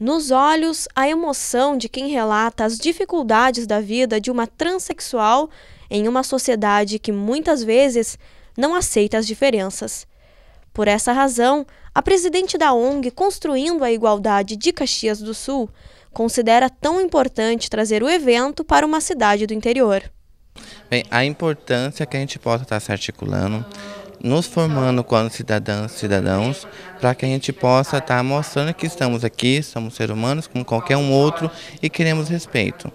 Nos olhos, a emoção de quem relata as dificuldades da vida de uma transexual em uma sociedade que muitas vezes não aceita as diferenças. Por essa razão, a presidente da ONG Construindo a Igualdade de Caxias do Sul considera tão importante trazer o evento para uma cidade do interior. Bem, a importância que a gente possa estar se articulando, nos formando como cidadãs, cidadãos, para que a gente possa estar tá mostrando que estamos aqui, somos seres humanos como qualquer um outro e queremos respeito.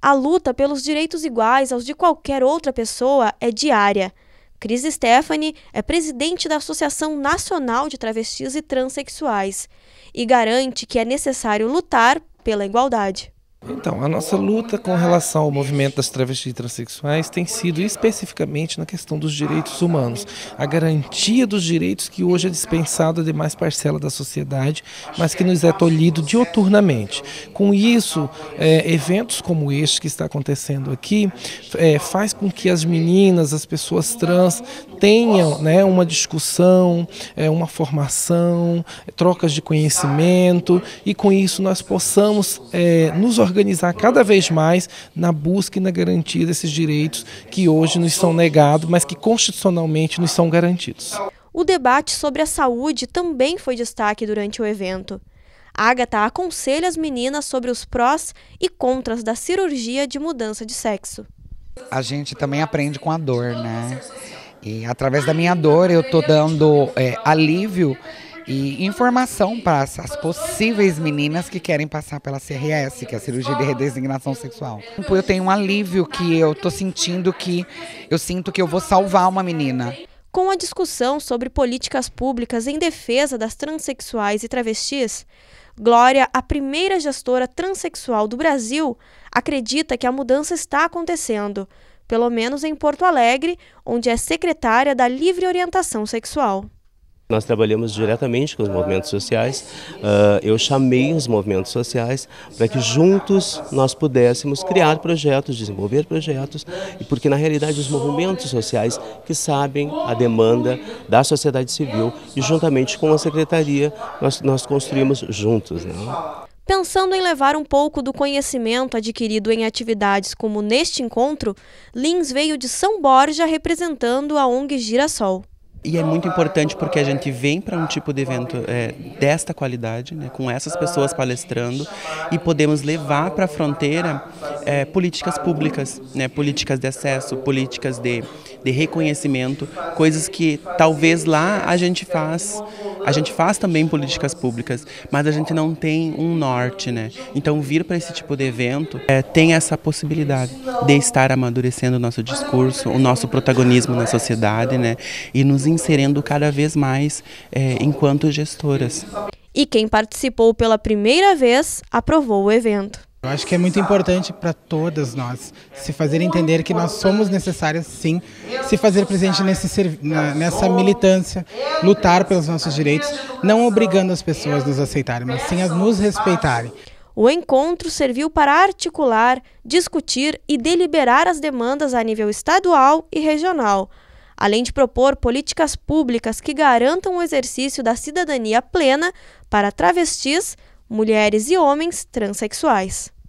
A luta pelos direitos iguais aos de qualquer outra pessoa é diária. Cris Stephanie é presidente da Associação Nacional de Travestis e Transsexuais e garante que é necessário lutar pela igualdade. Então, a nossa luta com relação ao movimento das travestis e transexuais tem sido especificamente na questão dos direitos humanos, a garantia dos direitos que hoje é dispensado a demais parcela da sociedade, mas que nos é tolhido dioturnamente. Com isso, é, eventos como este que está acontecendo aqui é, faz com que as meninas, as pessoas trans tenham né, uma discussão, é, uma formação, trocas de conhecimento e com isso nós possamos é, nos organizar organizar cada vez mais na busca e na garantia desses direitos que hoje nos são negados, mas que constitucionalmente nos são garantidos. O debate sobre a saúde também foi destaque durante o evento. Agatha aconselha as meninas sobre os prós e contras da cirurgia de mudança de sexo. A gente também aprende com a dor, né? E através da minha dor eu tô dando é, alívio e informação para as possíveis meninas que querem passar pela CRS, que é a cirurgia de redesignação sexual. Tipo, eu tenho um alívio que eu tô sentindo que eu sinto que eu vou salvar uma menina. Com a discussão sobre políticas públicas em defesa das transexuais e travestis, Glória, a primeira gestora transexual do Brasil, acredita que a mudança está acontecendo, pelo menos em Porto Alegre, onde é secretária da Livre Orientação Sexual. Nós trabalhamos diretamente com os movimentos sociais. Ah, eu chamei os movimentos sociais para que juntos nós pudéssemos criar projetos, desenvolver projetos, porque na realidade os movimentos sociais que sabem a demanda da sociedade civil e juntamente com a secretaria nós, nós construímos juntos. Né? Pensando em levar um pouco do conhecimento adquirido em atividades como neste encontro, Lins veio de São Borja representando a ONG Girassol. E é muito importante porque a gente vem para um tipo de evento é, desta qualidade, né, com essas pessoas palestrando, e podemos levar para a fronteira é, políticas públicas, né, políticas de acesso, políticas de, de reconhecimento, coisas que talvez lá a gente faz, a gente faz também políticas públicas, mas a gente não tem um norte, né? Então vir para esse tipo de evento é, tem essa possibilidade de estar amadurecendo o nosso discurso, o nosso protagonismo na sociedade, né, e nos inserindo cada vez mais é, enquanto gestoras e quem participou pela primeira vez aprovou o evento. Eu acho que é muito importante para todas nós se fazer entender que nós somos necessárias, sim, se fazer presente nesse, nessa militância, lutar pelos nossos direitos, não obrigando as pessoas a nos aceitarem, mas sim a nos respeitarem. O encontro serviu para articular, discutir e deliberar as demandas a nível estadual e regional, além de propor políticas públicas que garantam o exercício da cidadania plena para travestis, mulheres e homens transexuais.